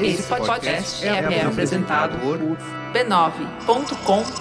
Esse podcast é, é apresentado por b9.com.br.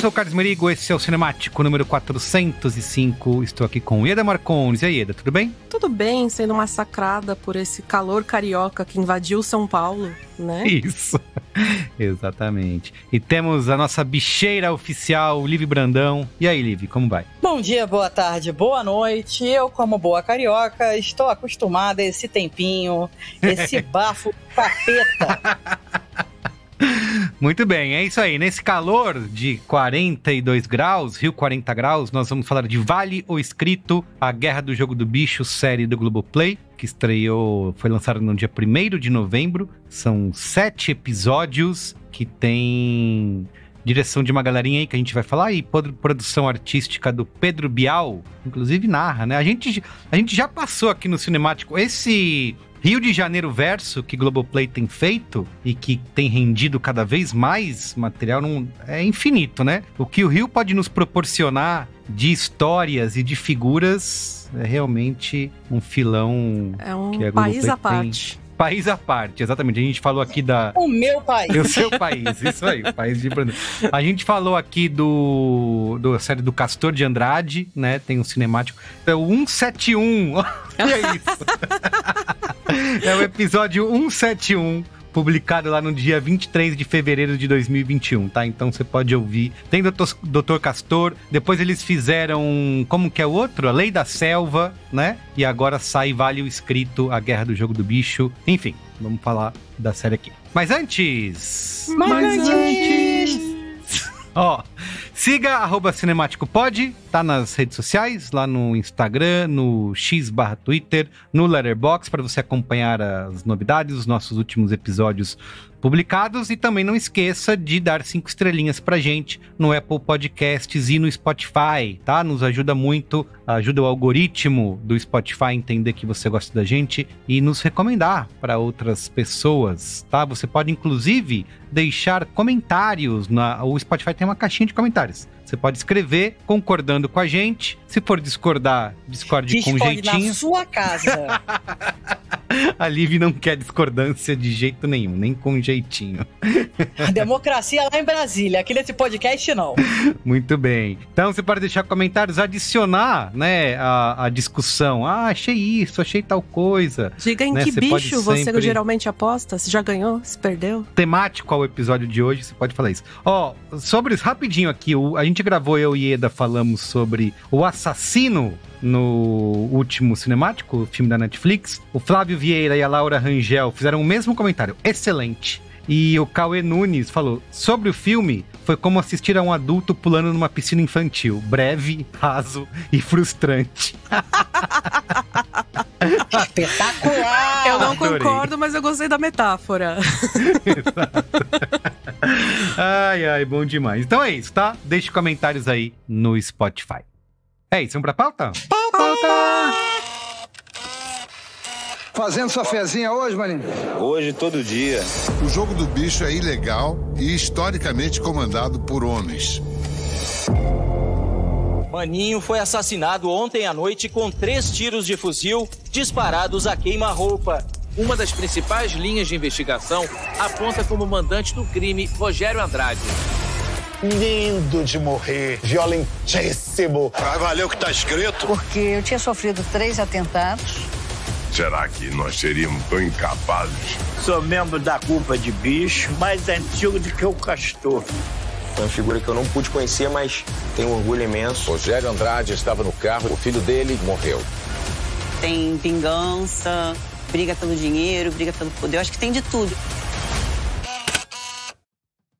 sou o Carlos Merigo, esse é o Cinemático número 405. Estou aqui com Eda Marcones. E aí, Eda, tudo bem? Tudo bem, sendo massacrada por esse calor carioca que invadiu São Paulo, né? Isso, exatamente. E temos a nossa bicheira oficial, Liv Brandão. E aí, Liv, como vai? Bom dia, boa tarde, boa noite. Eu, como boa carioca, estou acostumada a esse tempinho, esse bafo capeta. Muito bem, é isso aí. Nesse calor de 42 graus, Rio 40 graus, nós vamos falar de Vale ou Escrito, a Guerra do Jogo do Bicho, série do Globoplay, que estreou, foi lançada no dia 1 de novembro. São sete episódios que tem direção de uma galerinha aí que a gente vai falar e produção artística do Pedro Bial, inclusive narra, né? A gente, a gente já passou aqui no Cinemático esse Rio de Janeiro Verso, que Globoplay tem feito e que tem rendido cada vez mais material, não, é infinito, né? O que o Rio pode nos proporcionar de histórias e de figuras é realmente um filão. É um que a país à parte. país à parte, exatamente. A gente falou aqui da. O meu país. O seu país, isso aí, o país de Brandão. A gente falou aqui do, da série do Castor de Andrade, né? Tem um cinemático. É o 171. Olha isso. É o episódio 171 publicado lá no dia 23 de fevereiro de 2021, tá? Então você pode ouvir. Tem Dr. Dr. Castor, depois eles fizeram, como que é o outro? A Lei da Selva, né? E agora sai Vale o Escrito, A Guerra do Jogo do Bicho. Enfim, vamos falar da série aqui. Mas antes... Mas, mas antes... antes... Ó, siga arroba Pod, tá nas redes sociais, lá no Instagram, no X barra Twitter, no Letterbox para você acompanhar as novidades, os nossos últimos episódios publicados. E também não esqueça de dar cinco estrelinhas pra gente no Apple Podcasts e no Spotify, tá? Nos ajuda muito, ajuda o algoritmo do Spotify a entender que você gosta da gente e nos recomendar para outras pessoas, tá? Você pode inclusive deixar comentários na o Spotify tem uma caixinha de comentários. Você pode escrever concordando com a gente. Se for discordar, discorde com jeitinho. na sua casa. a Liv não quer discordância de jeito nenhum, nem com jeitinho. a democracia lá em Brasília, aqui nesse podcast não. Muito bem. Então você pode deixar comentários, adicionar, né, a, a discussão. Ah, achei isso, achei tal coisa. Diga em né, que bicho você geralmente aposta, se já ganhou, se perdeu. Temático ao episódio de hoje, você pode falar isso. Ó, sobre isso, rapidinho aqui, a gente gente gravou, eu e Eda falamos sobre o assassino no último cinemático, o filme da Netflix. O Flávio Vieira e a Laura Rangel fizeram o mesmo comentário. Excelente. E o Cauê Nunes falou: sobre o filme, foi como assistir a um adulto pulando numa piscina infantil. Breve, raso e frustrante. Espetacular! Eu não Adorei. concordo, mas eu gostei da metáfora. Exato. Ai, ai, bom demais. Então é isso, tá? Deixe comentários aí no Spotify. É isso, vamos pra pauta? Pauta! pauta! Fazendo sua fezinha hoje, Maninho? Hoje, todo dia. O jogo do bicho é ilegal e historicamente comandado por homens. Maninho foi assassinado ontem à noite com três tiros de fuzil disparados a queima-roupa. Uma das principais linhas de investigação aponta como mandante do crime Rogério Andrade. Lindo de morrer, violentíssimo. Vai valer o que tá escrito. Porque eu tinha sofrido três atentados Será que nós seríamos tão incapazes? Sou membro da culpa de bicho, mais antigo do que o castor. Foi uma figura que eu não pude conhecer, mas tenho um orgulho imenso. Rogério Andrade estava no carro, o filho dele morreu. Tem vingança, briga pelo dinheiro, briga pelo poder, eu acho que tem de tudo.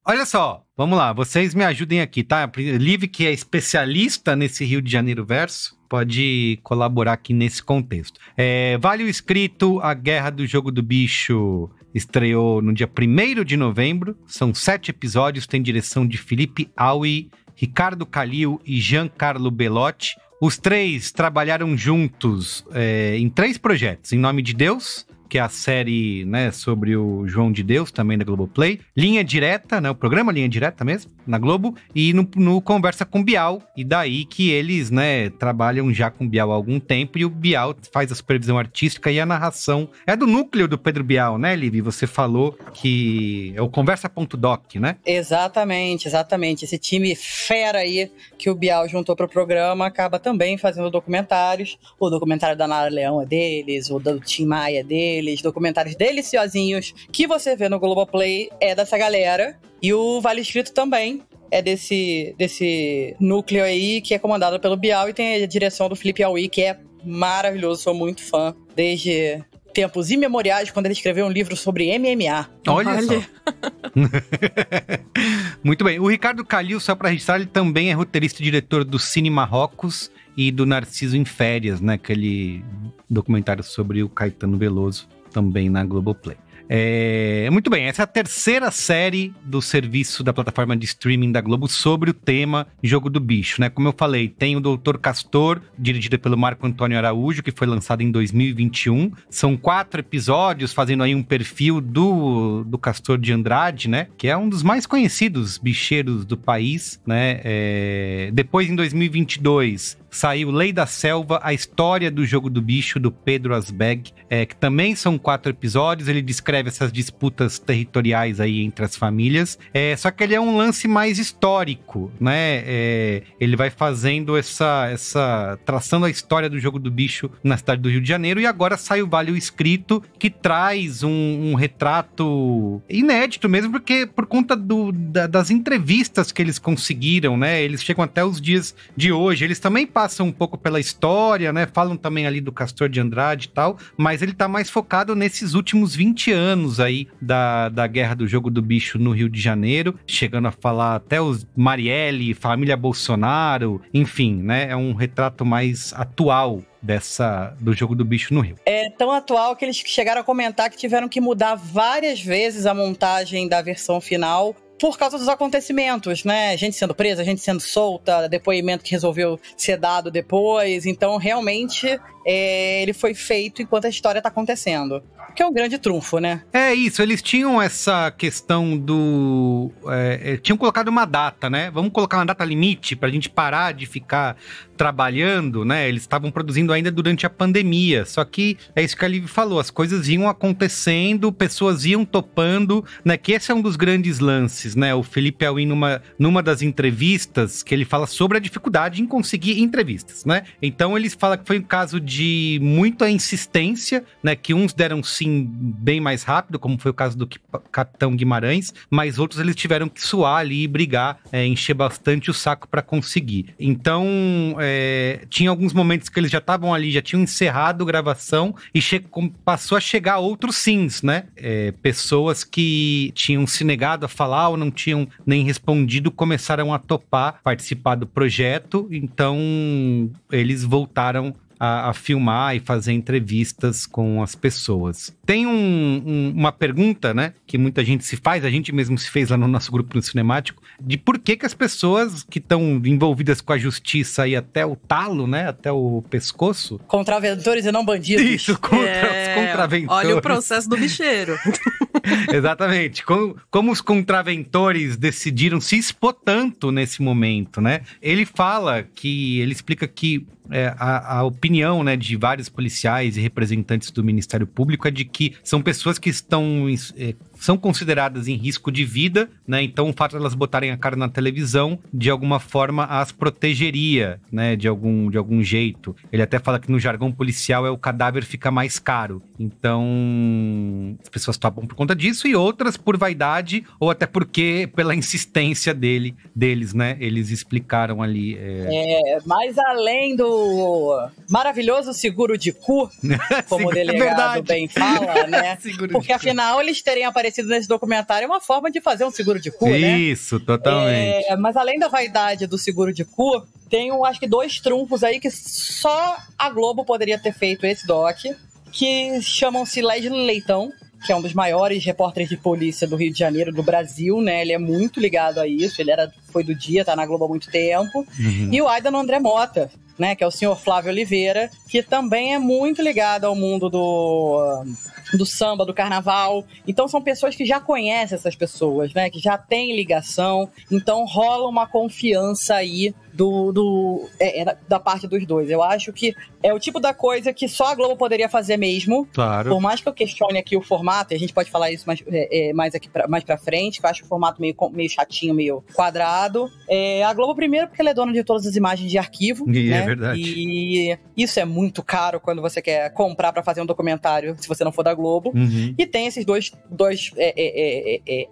Olha só, vamos lá, vocês me ajudem aqui, tá? Livre que é especialista nesse Rio de Janeiro verso, pode colaborar aqui nesse contexto. É, vale o escrito A Guerra do Jogo do Bicho estreou no dia 1 de novembro. São sete episódios, tem direção de Felipe Aui, Ricardo Calil e Giancarlo Belotti. Os três trabalharam juntos é, em três projetos: Em Nome de Deus, que é a série né, sobre o João de Deus, também da Globoplay. Linha Direta, né, o programa Linha Direta mesmo, na Globo. E no, no Conversa com Bial. E daí que eles né, trabalham já com Bial há algum tempo. E o Bial faz a supervisão artística e a narração. É do núcleo do Pedro Bial, né, Liv? Você falou que é o Conversa.doc, né? Exatamente, exatamente. Esse time fera aí que o Bial juntou para o programa acaba também fazendo documentários. O documentário da Nara Leão é deles, o do Tim Maia é deles aqueles documentários deliciosinhos que você vê no Globoplay é dessa galera. E o Vale Escrito também é desse, desse núcleo aí que é comandado pelo Bial e tem a direção do Felipe Aui, que é maravilhoso, sou muito fã desde tempos imemoriais quando ele escreveu um livro sobre MMA. Olha, Olha. só. muito bem. O Ricardo Calil, só para registrar, ele também é roteirista e diretor do Cine Marrocos e do Narciso em Férias, né? Aquele documentário sobre o Caetano Veloso, também na Globoplay. É, muito bem, essa é a terceira série do serviço da plataforma de streaming da Globo sobre o tema Jogo do Bicho, né? Como eu falei, tem o Doutor Castor, dirigida pelo Marco Antônio Araújo, que foi lançado em 2021. São quatro episódios fazendo aí um perfil do, do Castor de Andrade, né? Que é um dos mais conhecidos bicheiros do país, né? É, depois, em 2022, saiu Lei da Selva, a história do jogo do bicho, do Pedro Asbeg, é, que também são quatro episódios. Ele descreve essas disputas territoriais aí entre as famílias. É, só que ele é um lance mais histórico, né? É, ele vai fazendo essa, essa. traçando a história do jogo do bicho na cidade do Rio de Janeiro. E agora sai o Vale o Escrito, que traz um, um retrato inédito mesmo, porque por conta do, da, das entrevistas que eles conseguiram, né? Eles chegam até os dias de hoje. Eles também passa um pouco pela história, né? Falam também ali do Castor de Andrade e tal, mas ele tá mais focado nesses últimos 20 anos aí da, da guerra do jogo do bicho no Rio de Janeiro, chegando a falar até os Marielle, família Bolsonaro, enfim, né? É um retrato mais atual dessa do jogo do bicho no Rio. É tão atual que eles chegaram a comentar que tiveram que mudar várias vezes a montagem da versão final por causa dos acontecimentos, né? Gente sendo presa, gente sendo solta, depoimento que resolveu ser dado depois. Então, realmente, é, ele foi feito enquanto a história está acontecendo que é o grande trunfo, né? É isso, eles tinham essa questão do. É, é tinham colocado uma data, né? Vamos colocar uma data limite para a gente parar de ficar trabalhando, né? Eles estavam produzindo ainda durante a pandemia. Só que é isso que a Liv falou: as coisas iam acontecendo, pessoas iam topando, né? Que esse é um dos grandes lances, né? O Felipe Alwin, numa, numa das entrevistas, que ele fala sobre a dificuldade em conseguir entrevistas, né? Então eles fala que foi um caso de muita insistência, né? Que uns deram sim bem mais rápido, como foi o caso do Capitão Guimarães, mas outros eles tiveram que suar ali e brigar, é, encher bastante o saco para conseguir. Então, é, tinha alguns momentos que eles já estavam ali, já tinham encerrado a gravação e passou a chegar outros sims, né? É, pessoas que tinham se negado a falar ou não tinham nem respondido começaram a topar participar do projeto, então eles voltaram a, a filmar e fazer entrevistas com as pessoas. Tem um, um, uma pergunta, né, que muita gente se faz, a gente mesmo se fez lá no nosso grupo no Cinemático, de por que que as pessoas que estão envolvidas com a justiça e até o talo, né, até o pescoço... Contraventores e não bandidos. Isso, contra é... os contraventores. Olha o processo do bicheiro. Exatamente. Como, como os contraventores decidiram se expor tanto nesse momento, né? Ele fala que, ele explica que é, a, a opinião, né, de vários policiais e representantes do Ministério Público é de que que são pessoas que estão é, são consideradas em risco de vida, né? Então o fato de elas botarem a cara na televisão, de alguma forma, as protegeria, né? De algum, de algum jeito. Ele até fala que no jargão policial é o cadáver fica mais caro. Então as pessoas topam por conta disso e outras por vaidade ou até porque pela insistência dele, deles, né? Eles explicaram ali. É, é mais além do maravilhoso seguro de cu, como o é delegado é bem fala, né? Porque afinal eles terem aparecido aparecido nesse documentário é uma forma de fazer um seguro de cu, né? Isso, né? totalmente. É, mas além da vaidade do seguro de cu, tem um, acho que dois trunfos aí que só a Globo poderia ter feito esse doc, que chamam-se Leslie Leitão, que é um dos maiores repórteres de polícia do Rio de Janeiro, do Brasil, né? Ele é muito ligado a isso, ele era, foi do dia, tá na Globo há muito tempo. Uhum. E o Aidan André Mota, né? Que é o senhor Flávio Oliveira, que também é muito ligado ao mundo do do samba, do carnaval. Então são pessoas que já conhecem essas pessoas, né? Que já têm ligação. Então rola uma confiança aí do, do é, é da, parte dos dois. Eu acho que é o tipo da coisa que só a Globo poderia fazer mesmo. Claro. Por mais que eu questione aqui o formato, e a gente pode falar isso mais, é, é mais aqui pra, mais para frente, que eu acho o formato meio, meio chatinho, meio quadrado. É, a Globo, primeiro, porque ela é dona de todas as imagens de arquivo. E é né? é verdade. E isso é muito caro quando você quer comprar para fazer um documentário, se você não for da Globo. Uhum. E tem esses dois, dois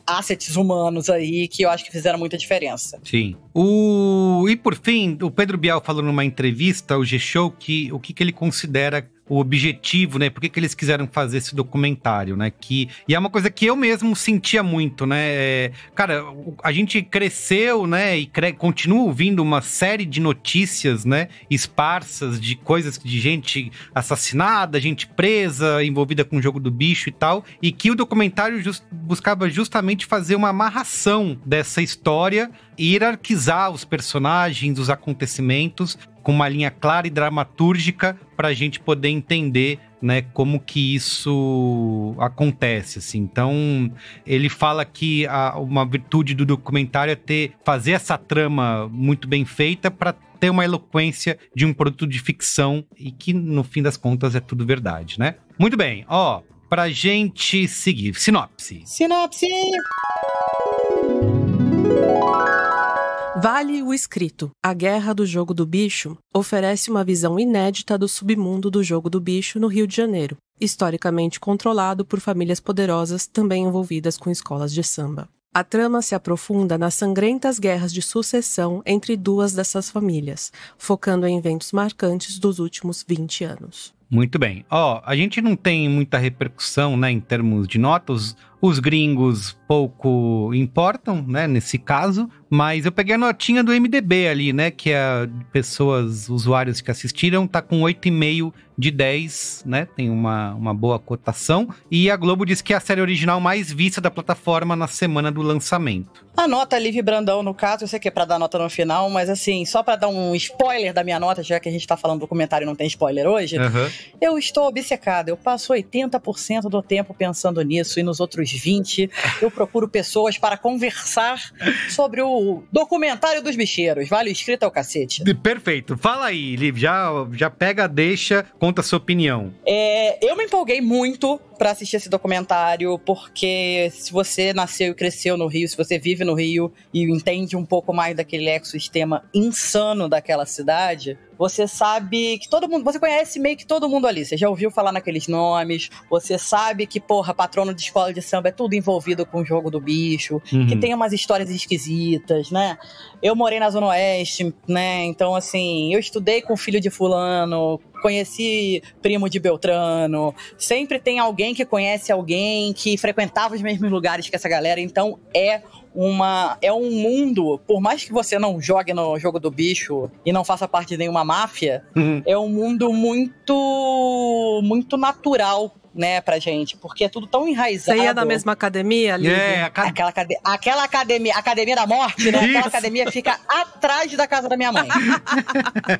assets humanos aí que eu acho que fizeram muita diferença. Sim. O... E por por fim, o Pedro Bial falou numa entrevista ao G-Show que o que, que ele considera o objetivo, né? Por que, que eles quiseram fazer esse documentário, né? Que, e é uma coisa que eu mesmo sentia muito, né? É, cara, a gente cresceu, né? E cre continua ouvindo uma série de notícias, né? Esparsas de coisas de gente assassinada, gente presa, envolvida com o jogo do bicho e tal. E que o documentário just buscava justamente fazer uma amarração dessa história e hierarquizar os personagens, os acontecimentos com uma linha clara e dramatúrgica para a gente poder entender né, como que isso acontece, assim. Então, ele fala que a, uma virtude do documentário é ter, fazer essa trama muito bem feita para ter uma eloquência de um produto de ficção e que, no fim das contas, é tudo verdade, né? Muito bem, ó, pra gente seguir. Sinopse. Sinopse! Vale o Escrito. A Guerra do Jogo do Bicho oferece uma visão inédita do submundo do jogo do bicho no Rio de Janeiro, historicamente controlado por famílias poderosas também envolvidas com escolas de samba. A trama se aprofunda nas sangrentas guerras de sucessão entre duas dessas famílias, focando em eventos marcantes dos últimos 20 anos. Muito bem. Ó, oh, a gente não tem muita repercussão, né, em termos de notas. Os gringos pouco importam, né, nesse caso, mas eu peguei a notinha do MDB ali, né, que é pessoas, usuários que assistiram, tá com 8,5 de 10, né, tem uma, uma boa cotação. E a Globo diz que é a série original mais vista da plataforma na semana do lançamento. A nota Livre Brandão, no caso, eu sei que é pra dar nota no final, mas assim, só para dar um spoiler da minha nota, já que a gente tá falando do comentário e não tem spoiler hoje, uhum. eu estou obcecada, eu passo 80% do tempo pensando nisso e nos outros anos 20, eu procuro pessoas para conversar sobre o documentário dos bicheiros. Vale escrita ao cacete. Perfeito. Fala aí, Liv. Já, já pega, deixa, conta a sua opinião. É, eu me empolguei muito para assistir esse documentário, porque se você nasceu e cresceu no Rio, se você vive no Rio e entende um pouco mais daquele ecossistema insano daquela cidade, você sabe que todo mundo, você conhece meio que todo mundo ali, você já ouviu falar naqueles nomes, você sabe que, porra, patrono de escola de samba é tudo envolvido com o jogo do bicho, uhum. que tem umas histórias esquisitas, né? Eu morei na Zona Oeste, né? Então, assim, eu estudei com o filho de fulano, conheci primo de Beltrano. Sempre tem alguém que conhece alguém que frequentava os mesmos lugares que essa galera. Então é uma é um mundo, por mais que você não jogue no jogo do bicho e não faça parte de nenhuma máfia, uhum. é um mundo muito muito natural né, pra gente, porque é tudo tão enraizado. Você ia na mesma academia, ali. É, acad... aquela, acad... aquela academia, academia da morte, né? Isso. Aquela academia fica atrás da casa da minha mãe.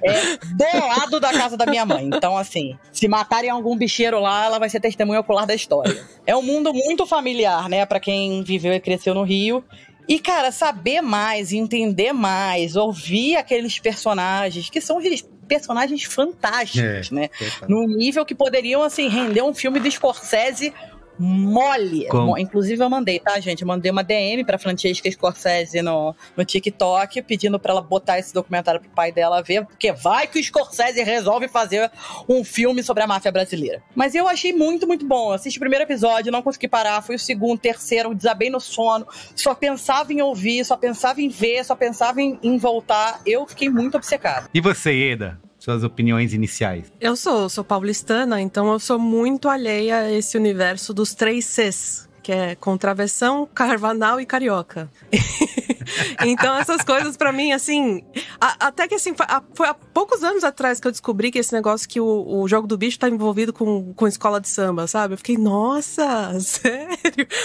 é do lado da casa da minha mãe. Então, assim, se matarem algum bicheiro lá, ela vai ser testemunha ocular da história. É um mundo muito familiar, né, para quem viveu e cresceu no Rio. E, cara, saber mais, entender mais, ouvir aqueles personagens que são personagens fantásticos, é, né? É, No nível que poderiam, assim, render um filme do Scorsese mole. Inclusive, eu mandei, tá, gente? Eu mandei uma DM pra Francesca Scorsese no, no TikTok, pedindo pra ela botar esse documentário pro pai dela ver, porque vai que o Scorsese resolve fazer um filme sobre a máfia brasileira. Mas eu achei muito, muito bom. assisti o primeiro episódio, não consegui parar, foi o segundo, terceiro, desabei no sono, só pensava em ouvir, só pensava em ver, só pensava em, em voltar. Eu fiquei muito obcecada. E você, Eda? suas opiniões iniciais? Eu sou, sou paulistana, então eu sou muito alheia a esse universo dos três Cs, que é contravenção, carvanal e carioca. então essas coisas para mim assim, a, até que assim, a, foi há poucos anos atrás que eu descobri que esse negócio que o, o jogo do bicho tá envolvido com, com escola de samba, sabe? Eu fiquei, nossa, sério?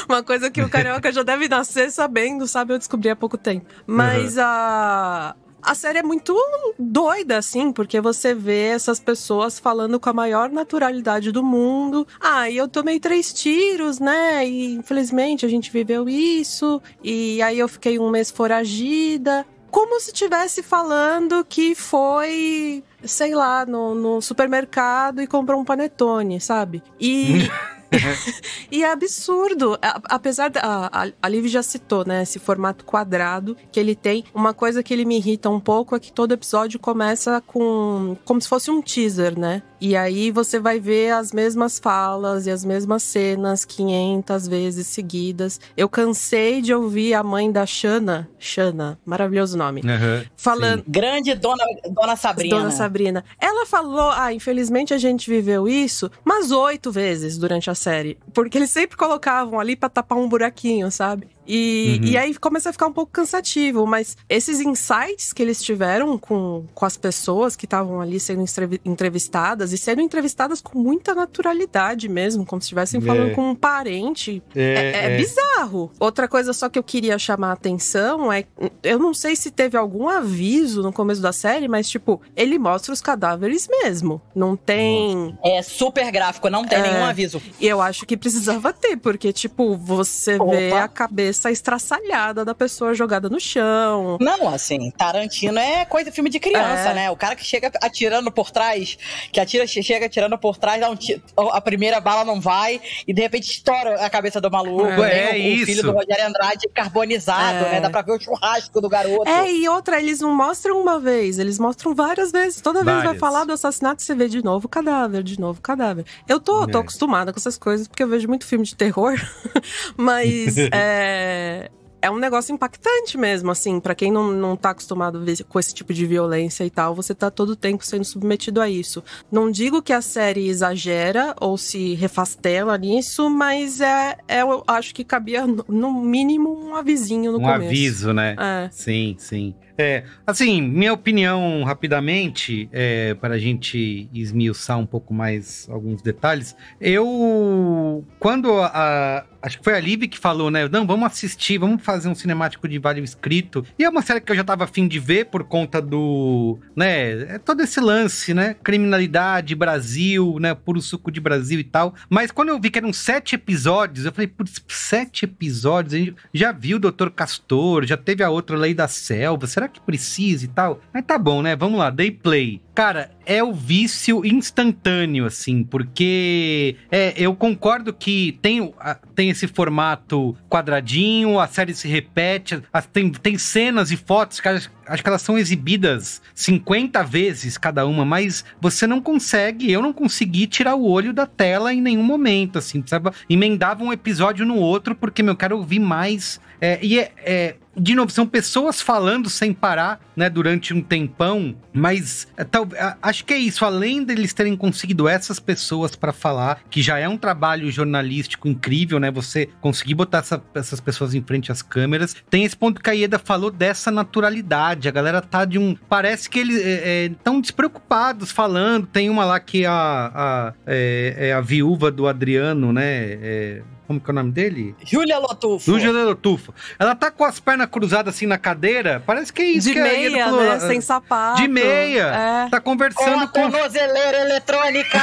Uma coisa que o carioca já deve nascer sabendo, sabe? Eu descobri há pouco tempo. Mas uhum. a a série é muito doida, assim, porque você vê essas pessoas falando com a maior naturalidade do mundo. Ah, e eu tomei três tiros, né? E infelizmente a gente viveu isso. E aí eu fiquei um mês foragida. Como se estivesse falando que foi, sei lá, no, no supermercado e comprou um panetone, sabe? E. e é absurdo. Apesar da. A, a Liv já citou, né? Esse formato quadrado que ele tem. Uma coisa que ele me irrita um pouco é que todo episódio começa com. como se fosse um teaser, né? E aí você vai ver as mesmas falas e as mesmas cenas 500 vezes seguidas. Eu cansei de ouvir a mãe da Xana. Xana, maravilhoso nome, uhum, falando. Sim. Grande dona, dona Sabrina. Dona Sabrina. Ela falou: ah, infelizmente a gente viveu isso, mas oito vezes durante a série. Porque eles sempre colocavam ali para tapar um buraquinho, sabe? E, uhum. e aí começa a ficar um pouco cansativo, mas esses insights que eles tiveram com, com as pessoas que estavam ali sendo entrevistadas e sendo entrevistadas com muita naturalidade mesmo, como se estivessem é. falando é. com um parente. É, é, é, é, bizarro. Outra coisa só que eu queria chamar a atenção é. Eu não sei se teve algum aviso no começo da série, mas tipo, ele mostra os cadáveres mesmo. Não tem. É super gráfico, não tem é. nenhum aviso. E eu acho que precisava ter, porque, tipo, você Opa. vê a cabeça cabeça estraçalhada da pessoa jogada no chão. Não, assim, Tarantino é coisa filme de criança, é. né? O cara que chega atirando por trás, que atira, chega atirando por trás, dá um tiro, a primeira bala não vai e de repente estoura a cabeça do maluco. É, né? o, é o, filho do Rogério Andrade carbonizado, é. né? Dá pra ver o churrasco do garoto. É, e outra, eles não mostram uma vez, eles mostram várias vezes. Toda várias. vez vai falar do assassinato, você vê de novo o cadáver, de novo o cadáver. Eu tô, tô é. acostumada com essas coisas, porque eu vejo muito filme de terror, mas. É, é, é, um negócio impactante mesmo, assim, para quem não, não tá acostumado com esse tipo de violência e tal, você tá todo o tempo sendo submetido a isso. Não digo que a série exagera ou se refastela nisso, mas é, é eu acho que cabia, no mínimo, um avisinho no um começo. Um aviso, né? É. Sim, sim. É, assim, minha opinião rapidamente, é, para a gente esmiuçar um pouco mais alguns detalhes. Eu, quando a, Acho que foi a Lib que falou, né? Não, vamos assistir, vamos fazer um cinemático de Vale Escrito. E é uma série que eu já tava afim de ver por conta do. né? É todo esse lance, né? Criminalidade, Brasil, né? Puro suco de Brasil e tal. Mas quando eu vi que eram sete episódios, eu falei, putz, sete episódios? A gente já viu o Doutor Castor, já teve a outra Lei da Selva, será que precisa e tal? Mas tá bom, né? Vamos lá, dei play. Cara, é o vício instantâneo, assim, porque é, eu concordo que tem, tem esse formato quadradinho, a série se repete, tem, tem cenas e fotos que acho, acho que elas são exibidas 50 vezes cada uma, mas você não consegue, eu não consegui tirar o olho da tela em nenhum momento, assim, sabe? Emendava um episódio no outro, porque meu, eu quero ouvir mais é, e é, é, de novo, são pessoas falando sem parar, né, durante um tempão, mas é, tal, acho que é isso, além deles terem conseguido essas pessoas para falar, que já é um trabalho jornalístico incrível, né, você conseguir botar essa, essas pessoas em frente às câmeras, tem esse ponto que a Ieda falou dessa naturalidade, a galera tá de um, parece que eles estão é, é despreocupados falando, tem uma lá que é a, a, é, é a viúva do Adriano, né, como que é o nome dele? Julia Lotufo. Julia Lotufo. Ela tá com as pernas cruzadas assim na cadeira, parece que é isso de que meia, é pro... né? Sem sapato. De meia. É. Tá conversando com... a tornozeleira com... eletrônica!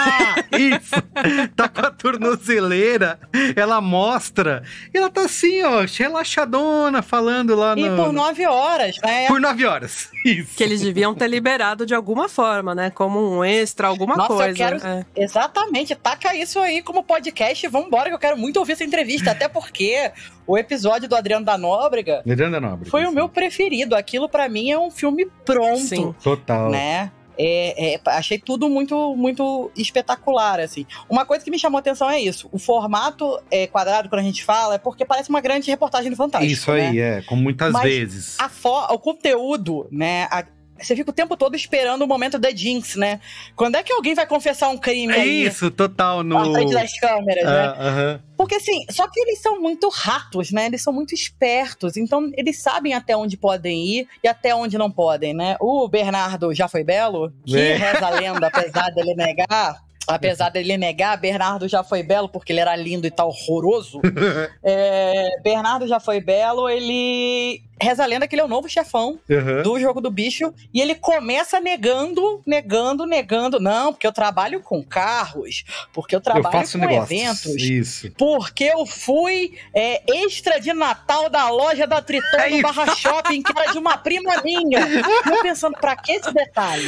isso. Tá com a tornozeleira, ela mostra, e ela tá assim, ó, relaxadona, falando lá no... E por nove horas, né? Por nove horas, isso. Que eles deviam ter liberado de alguma forma, né? Como um extra, alguma Nossa, coisa. Eu quero... É. Exatamente, taca isso aí como podcast, vambora que eu quero muito ouvir essa entrevista, até porque o episódio do Adriano da Nóbrega, Adriano da Nóbrega foi sim. o meu preferido. Aquilo para mim é um filme pronto. Sim. Total. Né? É, é, achei tudo muito muito espetacular, assim. Uma coisa que me chamou a atenção é isso. O formato é, quadrado, quando a gente fala, é porque parece uma grande reportagem do Fantástico, Isso aí, né? é, como muitas Mas vezes. A o conteúdo, né, a, você fica o tempo todo esperando o momento da Jinx, né? Quando é que alguém vai confessar um crime? É aí, isso, total. No... Atrás das câmeras, né? Uh ah, -huh. Porque assim, só que eles são muito ratos, né? Eles são muito espertos. Então, eles sabem até onde podem ir e até onde não podem, né? O Bernardo já foi belo, que é. reza a lenda, apesar dele negar, Apesar dele negar, Bernardo já foi belo, porque ele era lindo e tal, tá horroroso. é, Bernardo já foi belo, ele. Reza a lenda que ele é o novo chefão uhum. do jogo do bicho. E ele começa negando, negando, negando. Não, porque eu trabalho com carros, porque eu trabalho eu com negócios. eventos. Isso. Porque eu fui é, extra de Natal da loja da Triton é Barra Shopping, que era de uma prima minha. eu pensando, pra que esse detalhe?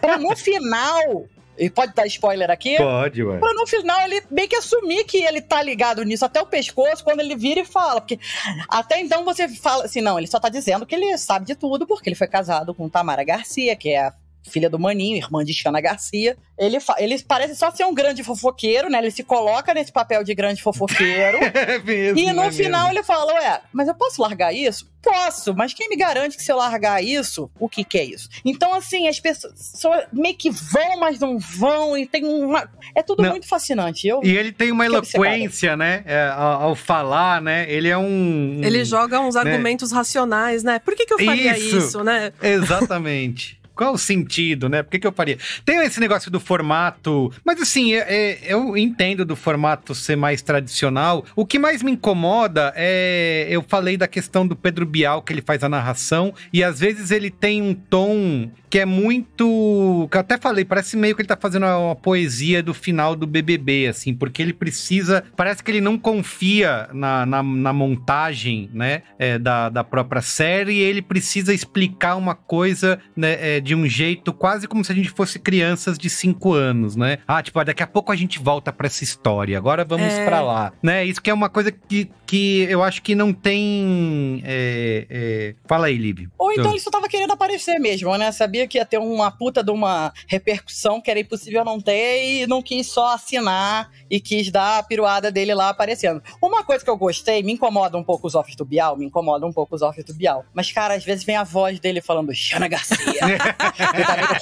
Pra no final e pode dar spoiler aqui? Pode, ué. Pra no final ele bem que assumir que ele tá ligado nisso até o pescoço, quando ele vira e fala. Porque até então você fala assim, não, ele só tá dizendo que ele sabe de tudo, porque ele foi casado com Tamara Garcia, que é a filha do Maninho, irmã de Xana Garcia. Ele, ele parece só ser um grande fofoqueiro, né? Ele se coloca nesse papel de grande fofoqueiro. é mesmo, e no é final mesmo. ele fala: Ué, mas eu posso largar isso? Posso, mas quem me garante que se eu largar isso, o que, que é isso? Então, assim, as pessoas meio que vão, mas não vão, e tem uma. É tudo não. muito fascinante. Eu e ele tem uma eloquência, né? É, ao, ao, falar, né? Ele é um. Ele joga uns né? argumentos racionais, né? Por que, que eu faria isso, isso né? Exatamente. Qual o sentido, né? Por que, que eu faria? Tem esse negócio do formato. Mas assim, é, é, eu entendo do formato ser mais tradicional. O que mais me incomoda é. Eu falei da questão do Pedro Bial, que ele faz a narração, e às vezes ele tem um tom que é muito. Que eu até falei, parece meio que ele tá fazendo uma poesia do final do BBB, assim, porque ele precisa. Parece que ele não confia na, na, na montagem, né? É, da, da própria série, e ele precisa explicar uma coisa, né? É, de um jeito quase como se a gente fosse crianças de 5 anos, né? Ah, tipo, ah, daqui a pouco a gente volta para essa história, agora vamos é... para lá, né? Isso que é uma coisa que, que eu acho que não tem. É, é... Fala aí, Lib. Ou então eu... ele só tava querendo aparecer mesmo, né? Sabia que ia ter uma puta de uma repercussão que era impossível não ter e não quis só assinar e quis dar a piruada dele lá aparecendo. Uma coisa que eu gostei, me incomoda um pouco os offs do Bial, me incomoda um pouco os offs do Bial. Mas, cara, às vezes vem a voz dele falando Xana Garcia.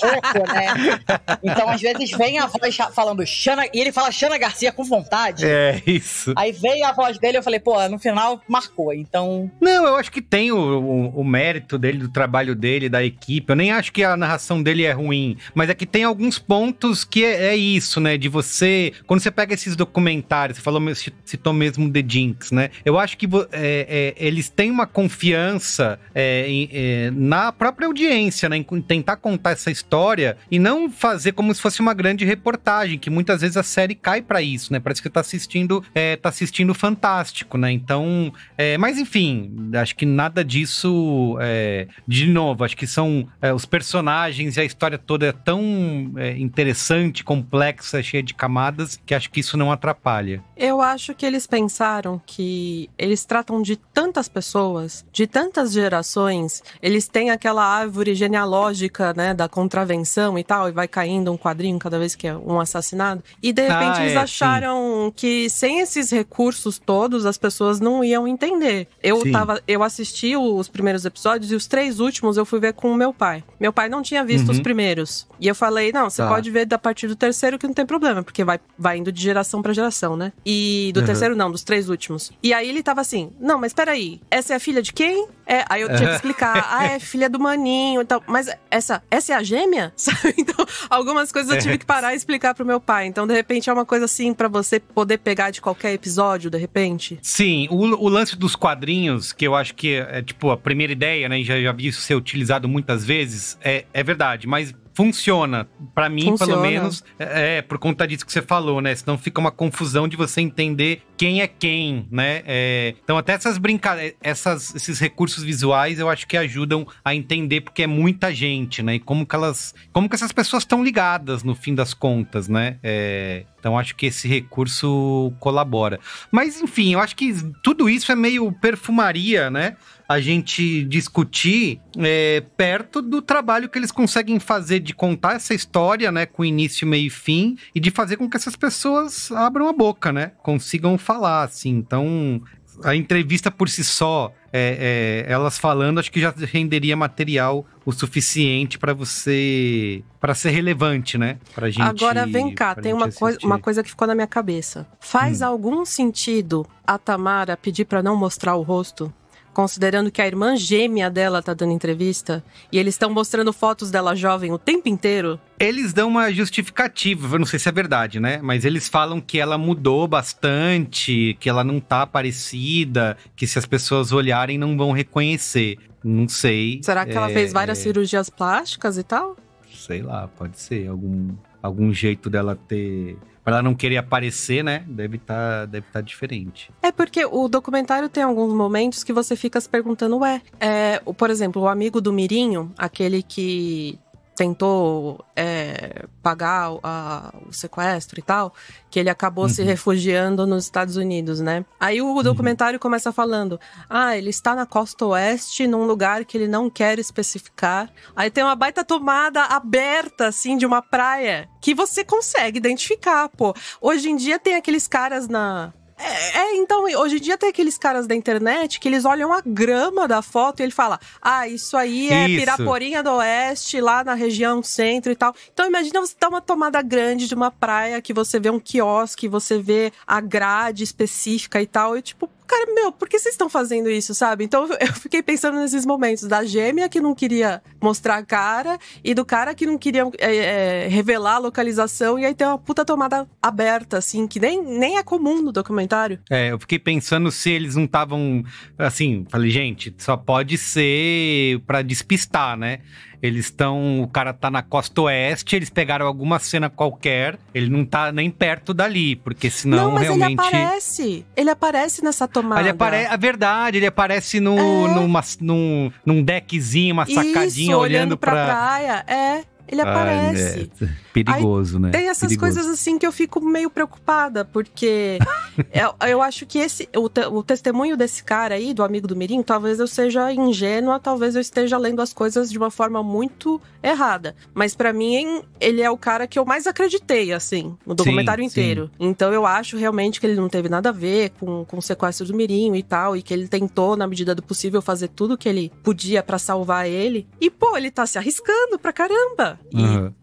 rouco, então, né? Então, às vezes, vem a voz falando Xana, e ele fala Xana Garcia com vontade. É, isso. Aí veio a voz dele, eu falei, pô, no final marcou, então. Não, eu acho que tem o, o, o mérito dele, do trabalho dele, da equipe. Eu nem acho que a narração dele é ruim, mas é que tem alguns pontos que é, é isso, né? De você. Quando você pega esses documentários, você falou, citou mesmo The Jinx, né? Eu acho que é, é, eles têm uma confiança é, é, na própria audiência, né? Tem tentar contar essa história e não fazer como se fosse uma grande reportagem, que muitas vezes a série cai para isso, né? Parece que tá assistindo, é, tá assistindo fantástico, né? Então, é, mas enfim, acho que nada disso, é, de novo, acho que são é, os personagens e a história toda é tão é, interessante, complexa, cheia de camadas, que acho que isso não atrapalha. Eu acho que eles pensaram que eles tratam de tantas pessoas, de tantas gerações, eles têm aquela árvore genealógica lógica, né, da contravenção e tal, e vai caindo um quadrinho cada vez que é um assassinado. E de repente ah, eles é, acharam sim. que sem esses recursos todos as pessoas não iam entender. Eu sim. tava, eu assisti os primeiros episódios e os três últimos eu fui ver com o meu pai. Meu pai não tinha visto uhum. os primeiros. E eu falei: "Não, você tá. pode ver da partir do terceiro que não tem problema, porque vai vai indo de geração para geração, né?" E do uhum. terceiro não, dos três últimos. E aí ele tava assim: "Não, mas espera aí, essa é a filha de quem? É, aí eu tinha que é. explicar. ah, é filha do maninho e tal. Mas essa, essa é a gêmea? Sabe? Então, algumas coisas eu é. tive que parar e explicar pro meu pai. Então, de repente, é uma coisa assim para você poder pegar de qualquer episódio, de repente? Sim, o, o, lance dos quadrinhos, que eu acho que é, é tipo a primeira ideia, né? Já, já vi isso ser utilizado muitas vezes, é, é verdade. Mas funciona. para mim, funciona. pelo menos, é, é, por conta disso que você falou, né? Senão fica uma confusão de você entender quem é quem, né? É, então, até essas brincadeiras, esses recursos visuais, eu acho que ajudam a entender, porque é muita gente, né? E como que elas. Como que essas pessoas estão ligadas, no fim das contas, né? É, então, acho que esse recurso colabora. Mas, enfim, eu acho que tudo isso é meio perfumaria, né? a gente discutir é, perto do trabalho que eles conseguem fazer de contar essa história, né, com início, meio e fim, e de fazer com que essas pessoas abram a boca, né, consigam falar, assim. Então, a entrevista por si só, é, é, elas falando, acho que já renderia material o suficiente para você. para ser relevante, né? Pra gente. Agora vem cá, tem uma, coisa, uma coisa que ficou na minha cabeça. Faz hum. algum sentido a Tamara pedir para não mostrar o rosto? considerando que a irmã gêmea dela tá dando entrevista e eles estão mostrando fotos dela jovem o tempo inteiro. Eles dão uma justificativa, eu não sei se é verdade, né? Mas eles falam que ela mudou bastante, que ela não tá parecida, que se as pessoas olharem não vão reconhecer. Não sei. Será que é... ela fez é, várias é. cirurgias plásticas e tal? Sei lá, pode ser algum algum jeito dela ter. Pra ela não querer aparecer, né? Deve estar tá, deve tá diferente. É porque o documentário tem alguns momentos que você fica se perguntando, ué. É, por exemplo, o amigo do Mirinho, aquele que tentou é, pagar a, o sequestro e tal, que ele acabou uhum. se refugiando nos Estados Unidos, né? Aí o uhum. documentário uhum. começa falando: ah, ele está na costa oeste, num lugar que ele não quer especificar. Aí tem uma baita tomada aberta, assim, de uma praia, que você consegue identificar, pô. Hoje em dia tem aqueles caras na é, é, então, hoje em dia tem aqueles caras da internet que eles olham a grama da foto e ele fala: Ah, isso aí é isso. Piraporinha do Oeste, lá na região centro e tal. Então, imagina você dar uma tomada grande de uma praia que você vê um quiosque, você vê a grade específica e tal. E tipo, cara, meu, por que vocês estão fazendo isso, sabe? Então eu fiquei pensando nesses momentos da gêmea que não queria mostrar a cara e do cara que não queria é, é, revelar a localização e aí tem uma puta tomada aberta, assim, que nem, nem é comum no documentário. É, eu fiquei pensando se eles não estavam, assim, falei, gente, só pode ser para despistar, né? Eles estão. O cara tá na costa oeste, eles pegaram alguma cena qualquer. Ele não tá nem perto dali, porque senão não, mas realmente. Ele aparece. Ele aparece nessa tomada. Ele aparece A é verdade, ele aparece no, é. numa, num, num deckzinho, uma sacadinha, olhando, olhando pra, pra praia. É. Ele ah, é aparece. Ai, né? Perigoso, Aí, né? Tem essas Perigoso. coisas assim que eu fico meio preocupada, porque eu, eu, acho que esse o, o testemunho desse cara aí, do amigo do Mirim, talvez eu seja ingênua, talvez eu esteja lendo as coisas de uma forma muito errada. Mas para mim, ele é o cara que eu mais acreditei, assim, no documentário sim, inteiro. Sim. Então eu acho realmente que ele não teve nada a ver com, com o sequestro do Mirim e tal, e que ele tentou, na medida do possível, fazer tudo que ele podia para salvar ele. E, pô, ele tá se arriscando pra caramba.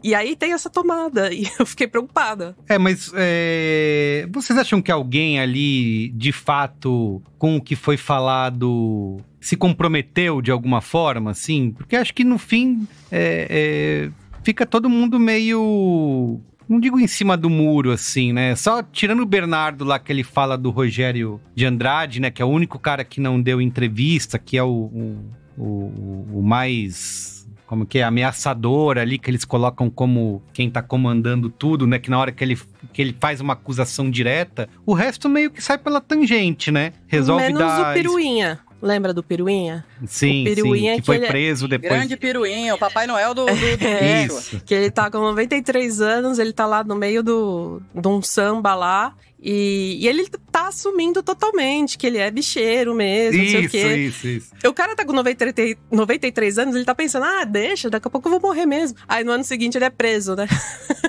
E, e aí tem essa tomada. E eu fiquei preocupada. É, mas é, vocês acham que alguém ali, de fato, com o que foi falado, se comprometeu de alguma forma, assim? Porque acho que no fim é, é, fica todo mundo meio não digo em cima do muro, assim, né? Só tirando o Bernardo lá que ele fala do Rogério de Andrade, né? Que é o único cara que não deu entrevista, que é o, o, o, o mais como que é, ameaçador ali, que eles colocam como quem tá comandando tudo, né? Que na hora que ele, que ele faz uma acusação direta, o resto meio que sai pela tangente, né? Resolve Menos dar... o Piruinha. Lembra do Piruinha? Sim, o Piruinha sim, que, que foi é preso é... depois. Grande Piruinha, o Papai Noel do... do, do... é, Isso. Que ele tá com 93 anos, ele tá lá no meio do, de um samba lá, e, e, ele tá assumindo totalmente que ele é bicheiro mesmo, isso, não sei o quê. Isso, isso. O cara tá com 93, 93 anos, ele tá pensando, ah, deixa, daqui a pouco eu vou morrer mesmo. Aí no ano seguinte ele é preso, né?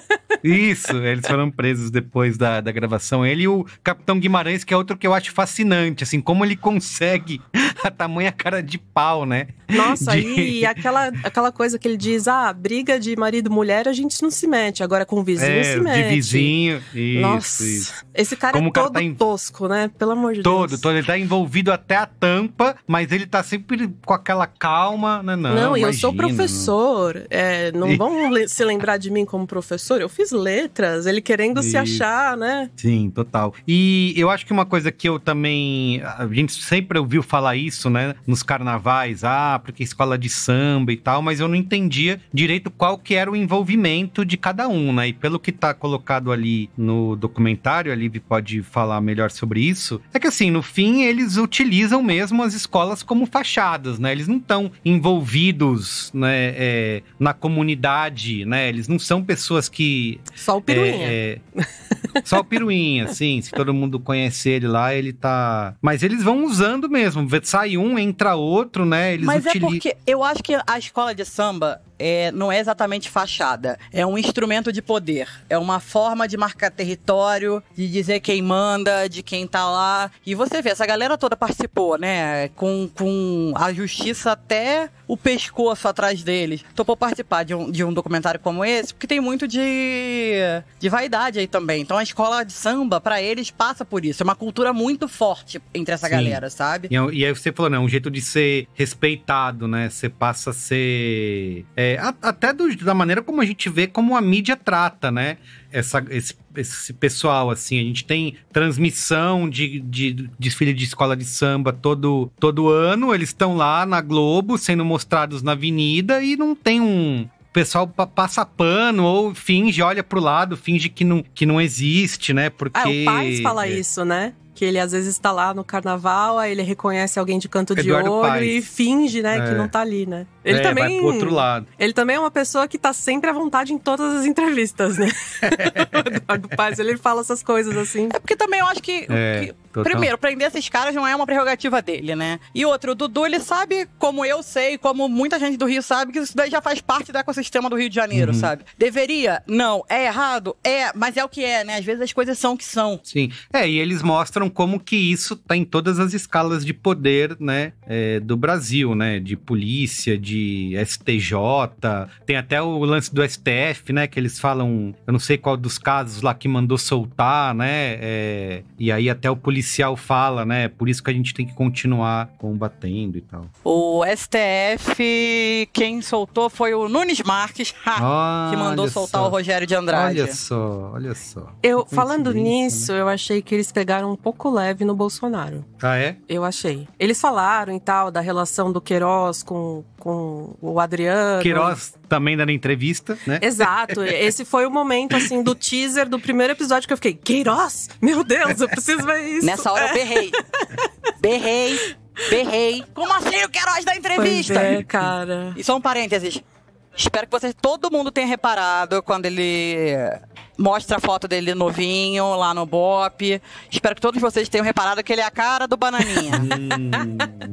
Isso, eles foram presos depois da, da gravação. Ele e o Capitão Guimarães, que é outro que eu acho fascinante, assim, como ele consegue a tamanha cara de pau, né? Nossa, de... e aquela, aquela coisa que ele diz: ah, briga de marido e mulher a gente não se mete, agora com o vizinho é, se mete. De vizinho, isso. Nossa, isso. Esse cara Como é todo cara tá tosco, né? Pelo amor de todo, Deus. Todo, ele tá envolvido até a tampa, mas ele tá sempre com aquela calma, né? Não, não imagina, eu sou professor. É, não vão se lembrar de mim como professor? Eu fiz letras, ele querendo se achar, né? Sim, total. E eu acho que uma coisa que eu também. A gente sempre ouviu falar isso, né? Nos carnavais, ah, porque é escola de samba e tal, mas eu não entendia direito qual que era o envolvimento de cada um, né? E pelo que tá colocado ali no documentário, ali Liv pode falar melhor sobre isso, é que assim, no fim, eles utilizam mesmo as escolas como fachadas, né? Eles não estão envolvidos né, é, na comunidade, né? Eles não são pessoas que. Só o piruinha. É, é, só o piruinha, sim. Se todo mundo conhece ele lá, ele tá. Mas eles vão usando mesmo. Sai um, entra outro, né? Eles Mas utilizam... é porque eu acho que a escola de samba é, não é exatamente fachada. É um instrumento de poder. É uma forma de marcar território, de dizer quem manda, de quem tá lá. E você vê, essa galera toda participou, né? Com, com a justiça até o pescoço atrás deles. Topou participar de um, de um documentário como esse, porque tem muito de, de vaidade aí também. Então a escola de samba, para eles, passa por isso. É uma cultura muito forte entre essa Sim. galera, sabe? E, é e, aí você falou, né? Um jeito de ser respeitado, né? Você passa a ser. É, a, até do, da maneira como a gente vê como a mídia trata, né? essa, esse, esse pessoal, assim. A gente tem transmissão de, de desfile de escola de samba todo, todo ano. Eles estão lá na Globo, sendo mostrados na avenida e não tem um, o pessoal passa pano ou finge, olha pro lado, finge que não, que não existe, né? Porque. Ah, o Paz fala é. isso, né? que ele às vezes está lá no carnaval, aí ele reconhece alguém de canto Eduardo de olho Paes. e finge, né, é. que não tá ali, né? É, ele é, também vai pro outro lado. Ele também é uma pessoa que tá sempre à vontade em todas as entrevistas, né? o Eduardo Paes, ele fala essas coisas assim. É porque também eu acho que, é. que Total. Primeiro, prender esses caras não é uma prerrogativa dele, né? E outro, o Dudu, ele sabe, como eu sei, como muita gente do Rio sabe, que isso daí já faz parte do ecossistema do Rio de Janeiro, uhum. sabe? Deveria? Não. É errado? É, mas é o que é, né? Às vezes as coisas são o que são. Sim. É, e eles mostram como que isso tá em todas as escalas de poder, né? É, do Brasil, né? De polícia, de STJ, tem até o lance do STF, né? Que eles falam, eu não sei qual dos casos lá que mandou soltar, né? É, e aí até o policial oficial fala, né? Por isso que a gente tem que continuar combatendo e tal. O STF, quem soltou foi o Nunes Marques, ah, que mandou soltar só. o Rogério de Andrade. Olha só, olha só. Eu, falando né? nisso, né? eu achei que eles pegaram um pouco leve no Bolsonaro. Ah, é? Eu achei. Eles falaram e tal da relação do Queiroz com, com o Adriano. Queiroz também dando entrevista, né? Exato. Esse foi o momento, assim, do teaser do primeiro episódio que eu fiquei, Queiroz? Meu Deus, eu preciso ver isso. Nessa hora eu é. berrei. berrei. Berrei. Como assim o Queiroz da entrevista? Pois é, cara. E só um parênteses. Espero que vocês, todo mundo tenha reparado quando ele mostra a foto dele novinho lá no BOP. Espero que todos vocês tenham reparado que ele é a cara do Bananinha.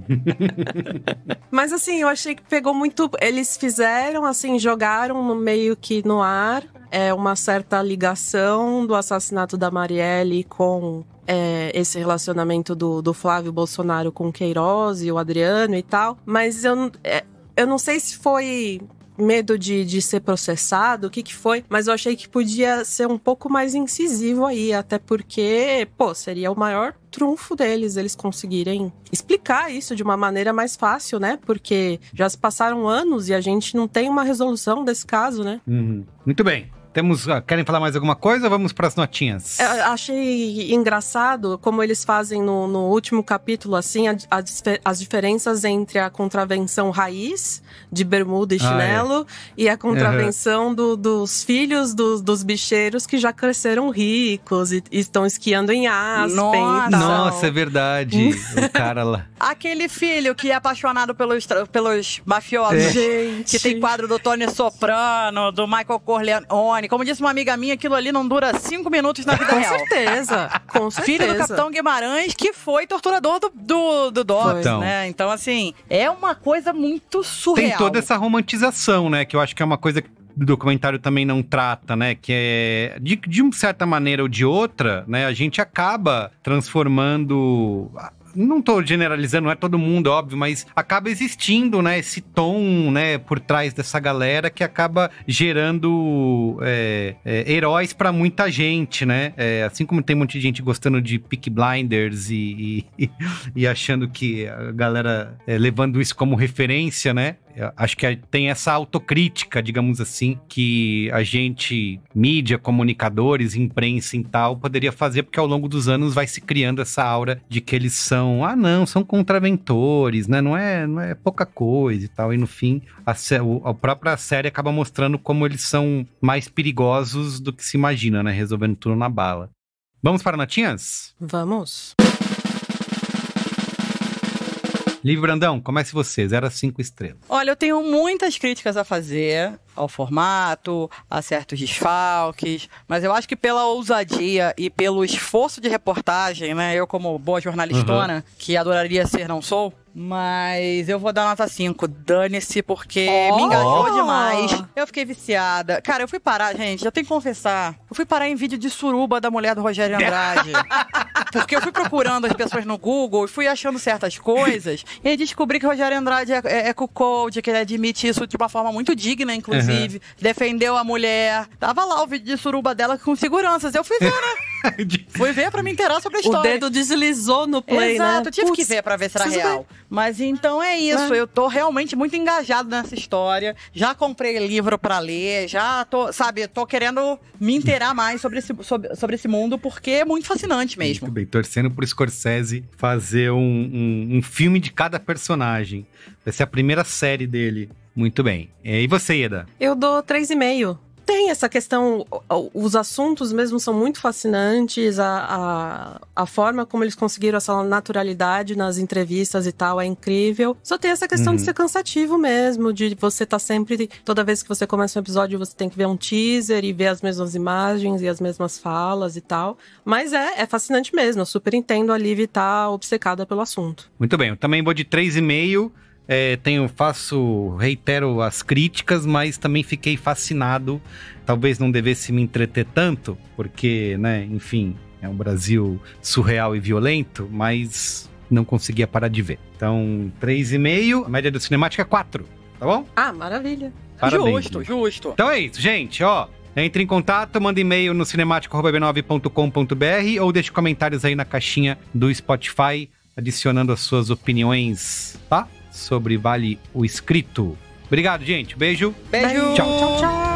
Mas assim, eu achei que pegou muito. Eles fizeram, assim, jogaram no meio que no ar é, uma certa ligação do assassinato da Marielle com. É, esse relacionamento do, do Flávio Bolsonaro com Queiroz e o Adriano e tal, mas eu, é, eu não sei se foi medo de, de ser processado, o que que foi, mas eu achei que podia ser um pouco mais incisivo aí, até porque, pô, seria o maior trunfo deles, eles conseguirem explicar isso de uma maneira mais fácil, né? Porque já se passaram anos e a gente não tem uma resolução desse caso, né? Uhum. Muito bem. Temos, ah, querem falar mais alguma coisa? Vamos para as notinhas. É, achei engraçado como eles fazem no, no último capítulo assim a, a, as diferenças entre a contravenção raiz de bermuda e chinelo ah, é. e a contravenção uhum. do, dos filhos do, dos bicheiros que já cresceram ricos e, e estão esquiando em Aspen. Nossa, Nossa é verdade. o cara lá. Aquele filho que é apaixonado pelos, pelos mafiosos. É. Gente. Que tem quadro do Tony Soprano, do Michael Corleone como disse uma amiga minha, aquilo ali não dura cinco minutos na vida com real. Certeza, com certeza. Filho do Capitão Guimarães, que foi torturador do, do, do Dobbs, então. né? Então, assim, é uma coisa muito surreal. Tem toda essa romantização, né? Que eu acho que é uma coisa que o documentário também não trata, né? Que é de, de uma certa maneira ou de outra, né? A gente acaba transformando não estou generalizando, não é todo mundo, é óbvio, mas acaba existindo, né, esse tom, né, por trás dessa galera que acaba gerando é, é, heróis para muita gente, né? É, assim como tem um monte de gente gostando de Peak Blinders e, e, e achando que a galera é, levando isso como referência, né? acho que tem essa autocrítica, digamos assim, que a gente, mídia, comunicadores, imprensa e tal, poderia fazer, porque ao longo dos anos vai se criando essa aura de que eles são ah não, são contraventores, né? Não é, não é pouca coisa e tal. E no fim, a, a própria série acaba mostrando como eles são mais perigosos do que se imagina, né? Resolvendo tudo na bala. Vamos para notinhas? Vamos. Liv Brandão, comece você, 0 a 5 estrelas. Olha, eu tenho muitas críticas a fazer ao formato, a certos desfalques, mas eu acho que pela ousadia e pelo esforço de reportagem, né? Eu, como boa jornalistona, uhum. que adoraria ser, não sou, mas eu vou dar nota 5. Dane-se, porque oh! me enganou demais. Eu fiquei viciada. Cara, eu fui parar, gente, já tenho que confessar. Eu fui parar em vídeo de suruba da mulher do Rogério Andrade. Porque eu fui procurando as pessoas no Google, fui achando certas coisas, e aí descobri que o Rogério Andrade é, é, é cuckold, que ele admite isso de uma forma muito digna, inclusive. Uhum. Defendeu a mulher. Tava lá o vídeo de suruba dela com seguranças. Eu fui ver, né? Fui ver pra me inteirar sobre a história. O dedo deslizou no play, Exato, né? Exato, tive Puts, que ver pra ver se era real. Ver. Mas então é isso, é. eu tô realmente muito engajado nessa história. Já comprei livro pra ler, já tô, sabe, tô querendo me inteirar mais sobre esse, sobre, sobre esse mundo, porque é muito fascinante mesmo. Muito bem, torcendo pro Scorsese fazer um, um, um filme de cada personagem. Vai ser a primeira série dele. Muito bem. É, e você, Ieda? Eu dou 3,5 tem essa questão, os assuntos mesmo são muito fascinantes, a, a, a, forma como eles conseguiram essa naturalidade nas entrevistas e tal é incrível. Só tem essa questão uhum. de ser cansativo mesmo, de você estar tá sempre, toda vez que você começa um episódio, você tem que ver um teaser e ver as mesmas imagens e as mesmas falas e tal. Mas é, é fascinante mesmo, eu super entendo a Liv estar tá obcecada pelo assunto. Muito bem, eu também vou de 3,5. É, tenho, faço, reitero as críticas, mas também fiquei fascinado. Talvez não devesse me entreter tanto, porque, né, enfim, é um Brasil surreal e violento, mas não conseguia parar de ver. Então, 3,5, a média do Cinemática é 4, tá bom? Ah, maravilha. Parabéns, justo, gente. justo. Então é isso, gente, ó. Entre em contato, manda e-mail no cinemático.b9.com.br ou deixe comentários aí na caixinha do Spotify, adicionando as suas opiniões, tá? sobre Vale o Escrito. Obrigado, gente. Beijo. Beijo. tchau, tchau. tchau.